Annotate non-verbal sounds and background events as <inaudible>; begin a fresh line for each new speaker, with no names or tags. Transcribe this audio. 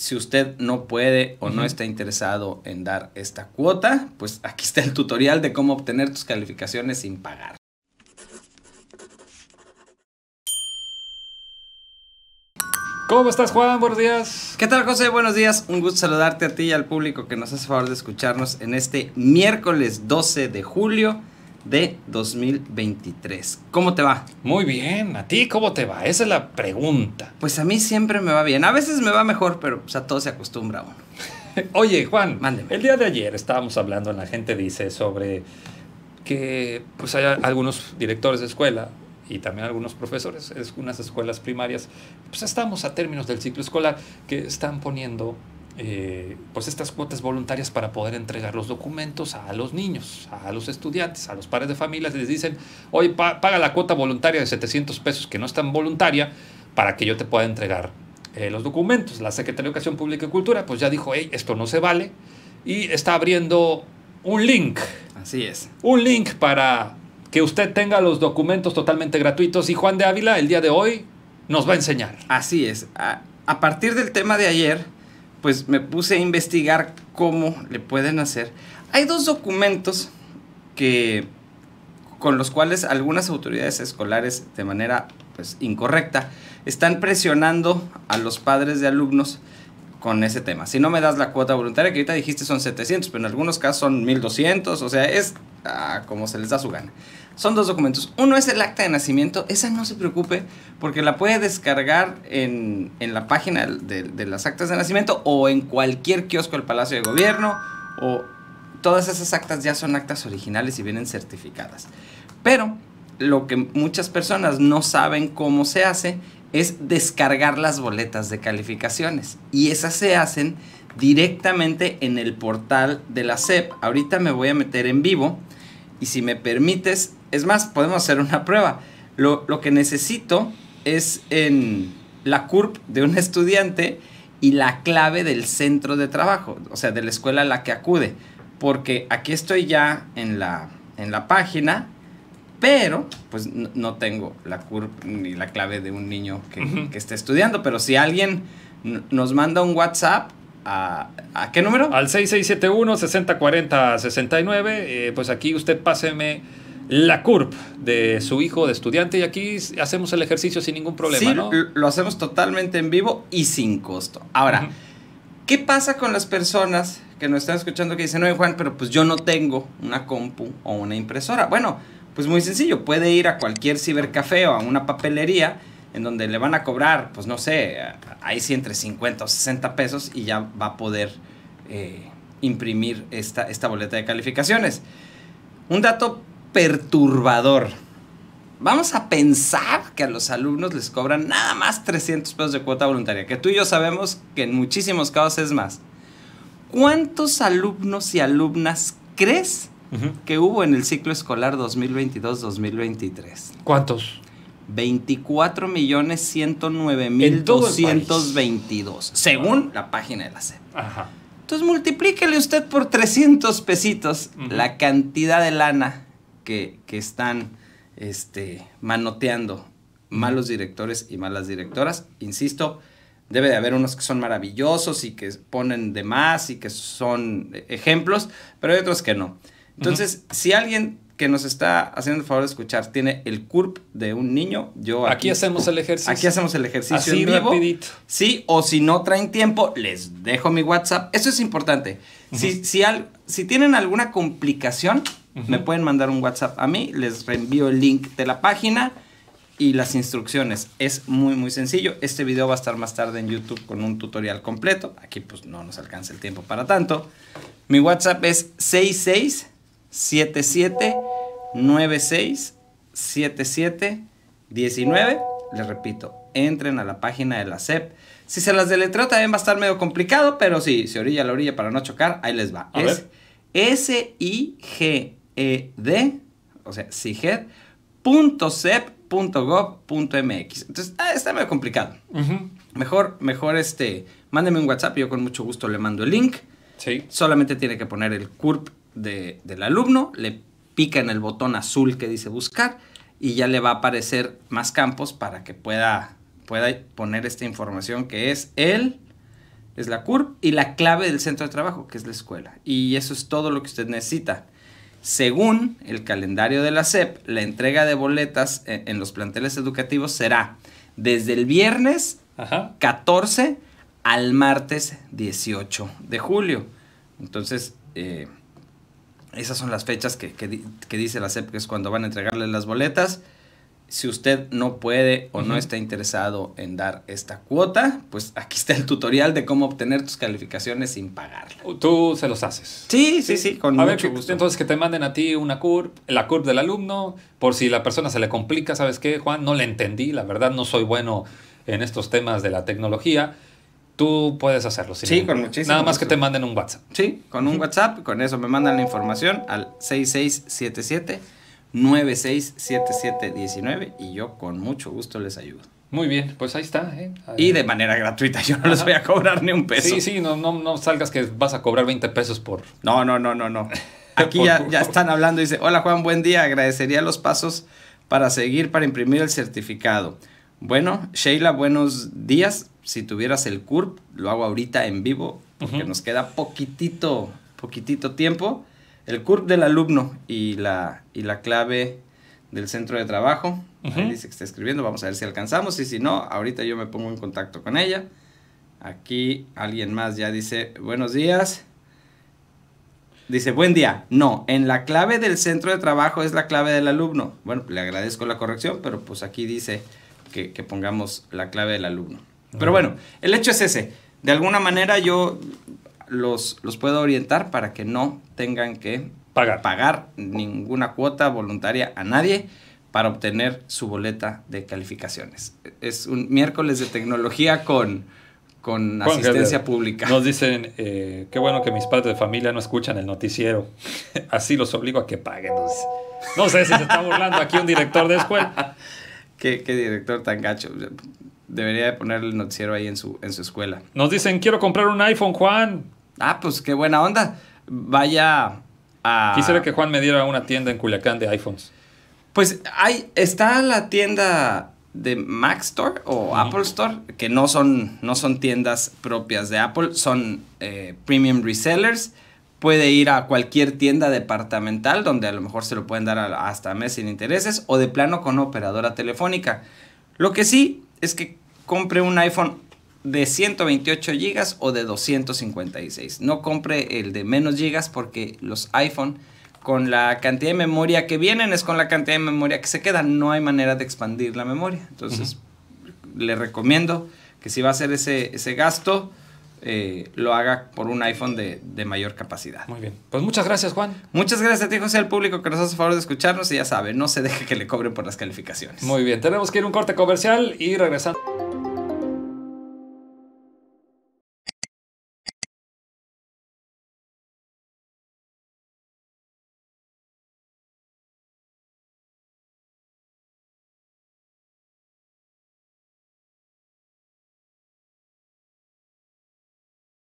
Si usted no puede o no está interesado en dar esta cuota, pues aquí está el tutorial de cómo obtener tus calificaciones sin pagar. ¿Cómo estás, Juan? Buenos días. ¿Qué tal, José? Buenos días. Un gusto saludarte a ti y al público que nos hace favor de escucharnos en este miércoles 12 de julio de 2023. ¿Cómo te va? Muy
bien, ¿a ti cómo te va? Esa es la pregunta. Pues a mí siempre me va bien, a veces me va mejor, pero pues, a todo se acostumbra uno. <laughs> Oye, Juan, Mándeme. el día de ayer estábamos hablando, la gente dice sobre que pues hay algunos directores de escuela y también algunos profesores, es unas escuelas primarias, pues estamos a términos del ciclo escolar, que están poniendo eh, pues estas cuotas voluntarias para poder entregar los documentos a los niños, a los estudiantes, a los padres de familia, les dicen, hoy paga la cuota voluntaria de 700 pesos, que no es tan voluntaria, para que yo te pueda entregar eh, los documentos. La Secretaría de Educación Pública y Cultura, pues ya dijo, hey, esto no se vale, y está abriendo un link. Así es. Un link para que usted tenga los documentos totalmente gratuitos y Juan de Ávila el día de hoy nos va a enseñar. Así es. a partir del tema de ayer,
pues me puse a investigar cómo le pueden hacer. Hay dos documentos que con los cuales algunas autoridades escolares de manera pues incorrecta están presionando a los padres de alumnos con ese tema. Si no me das la cuota voluntaria, que ahorita dijiste son 700, pero en algunos casos son 1200, o sea, es ah, como se les da su gana. Son dos documentos. Uno es el acta de nacimiento, esa no se preocupe porque la puede descargar en, la página de, de, las actas de nacimiento o en cualquier kiosco del Palacio de Gobierno o todas esas actas ya son actas originales y vienen certificadas. Pero lo que muchas personas no saben cómo se hace es descargar las boletas de calificaciones y esas se hacen directamente en el portal de la SEP. Ahorita me voy a meter en vivo y si me permites, es más, podemos hacer una prueba. Lo, que necesito es en la CURP de un estudiante y la clave del centro de trabajo, o sea, de la escuela a la que acude, porque aquí estoy ya en en la página pero pues no, tengo la CURP... ni la clave de un niño que, esté estudiando, pero si alguien nos manda un
WhatsApp ¿A, qué número? Al 6671-6040-69. Eh, pues aquí usted páseme la CURP de su hijo de estudiante y aquí hacemos el ejercicio sin ningún problema. Sí, lo hacemos totalmente en vivo y sin costo. Ahora,
¿qué pasa con las personas que nos están escuchando que dicen, oye Juan, pero pues yo no tengo una compu o una impresora? Bueno, pues muy sencillo, puede ir a cualquier cibercafé o a una papelería en donde le van a cobrar, pues no sé, ahí sí entre 50 o 60 pesos y ya va a poder eh, imprimir esta, esta boleta de calificaciones. Un dato perturbador. Vamos a pensar que a los alumnos les cobran nada más 300 pesos de cuota voluntaria, que tú y yo sabemos que en muchísimos casos es más. ¿Cuántos alumnos y alumnas crees que hubo en el ciclo escolar 2022-2023. ¿Cuántos? 24 millones 109 mil 222, según la página de la SEP. Ajá. Entonces multiplíquele usted por 300 pesitos la cantidad de lana que, están este, manoteando malos directores y malas directoras. Insisto, debe de haber unos que son maravillosos y que ponen de más y que son eh, ejemplos, pero hay otros que no. Entonces, si alguien que nos está haciendo el favor de escuchar tiene el CURP de un niño, yo aquí, hacemos el ejercicio. Aquí hacemos el ejercicio en vivo. Sí, o si no traen tiempo, les dejo mi WhatsApp. Eso es importante. si, si, si tienen alguna complicación, me pueden mandar un WhatsApp a mí, les reenvío el link de la página y las instrucciones. Es muy, muy sencillo. Este video va a estar más tarde en YouTube con un tutorial completo. Aquí pues no nos alcanza el tiempo para tanto. Mi WhatsApp es 66 7796 7719. Les repito, entren a la página de la CEP, Si se las deletreo también va a estar medio complicado, pero sí, se orilla a la orilla para no chocar, ahí les va. es S-I-G-E-D, o sea, SIGED, punto CEP, punto gov, punto MX. Entonces, ah, está medio complicado. Mejor, mejor este, mándeme un WhatsApp, yo con mucho gusto le mando el link. Sí. Solamente tiene que poner el CURP del alumno, le pica en el botón azul que dice buscar y ya le va a aparecer más campos para que pueda, pueda poner esta información que es el, es la CURP y la clave del centro de trabajo que es la escuela. Y eso es todo lo que usted necesita. Según el calendario de la SEP, la entrega de boletas eh, en, los planteles educativos será desde el viernes 14 al martes 18 de julio. Entonces, eh, esas son las fechas que, que, que dice la CEP, que es cuando van a entregarle las boletas. Si usted no puede o no está interesado en dar esta cuota, pues aquí está el tutorial de cómo
obtener tus calificaciones sin pagarla. Tú se los haces. Sí, sí, sí, con a ver, Entonces que te manden a ti una CURP, la CURP del alumno, por si la persona se le complica, ¿sabes qué, Juan? No le entendí, la verdad no soy bueno en estos temas de la tecnología Tú puedes hacerlo. sí. sí, con muchísimo. Nada más que te manden un WhatsApp. Sí, con un WhatsApp, con eso me mandan la información al
6677 967719 y yo con
mucho gusto les ayudo. Muy bien, pues ahí está. ¿eh? y eh, de manera gratuita, yo no les voy a cobrar ni un peso. Sí, sí, no, no, no salgas que vas a cobrar 20 pesos por... No, no, no, no, no. <laughs>
Aquí ya, ya están hablando, dice, hola Juan, buen día, agradecería los pasos para seguir para imprimir el certificado. Bueno, Sheila, buenos días. Si tuvieras el CURP, lo hago ahorita en vivo, porque nos queda poquitito, poquitito tiempo. El CURP del alumno y la, y la clave del centro de trabajo. Ahí dice que está escribiendo, vamos a ver si alcanzamos y si no, ahorita yo me pongo en contacto con ella. Aquí alguien más ya dice, buenos días. Dice, buen día. No, en la clave del centro de trabajo es la clave del alumno. Bueno, le agradezco la corrección, pero pues aquí dice, que, pongamos la clave del alumno. Pero bueno, el hecho es ese. De alguna manera yo los, los puedo orientar para que no tengan que pagar. pagar ninguna cuota voluntaria a nadie para obtener su boleta de
calificaciones. Es un miércoles de tecnología con, con asistencia pública. Nos dicen, eh, qué bueno que mis padres de familia no escuchan el noticiero. <laughs> Así los obligo a que paguen. No sé si se está burlando aquí un director de escuela qué,
director tan gacho. Debería de ponerle el noticiero ahí en su, en su escuela.
Nos dicen, quiero comprar un iPhone, Juan. Ah, pues qué buena onda. Vaya a... Quisiera que Juan me diera una tienda en Culiacán de iPhones. Pues está la tienda
de Mac Store o Apple Store, que no son, no son tiendas propias de Apple, son eh, premium resellers puede ir a cualquier tienda departamental donde a lo mejor se lo pueden dar hasta mes sin intereses o de plano con operadora telefónica. Lo que sí es que compre un iPhone de 128 gigas o de 256. No compre el de menos gigas porque los iPhone con la cantidad de memoria que vienen es con la cantidad de memoria que se queda. No hay manera de expandir la memoria. Entonces, le recomiendo que si va a hacer ese, ese gasto, eh, lo haga por un iPhone de, de, mayor capacidad. Muy bien. Pues muchas gracias, Juan. Muchas gracias a ti, José, al público que nos hace favor de escucharnos y ya sabe, no se deje que le cobren por las calificaciones. Muy bien, tenemos que ir a un
corte comercial y regresando.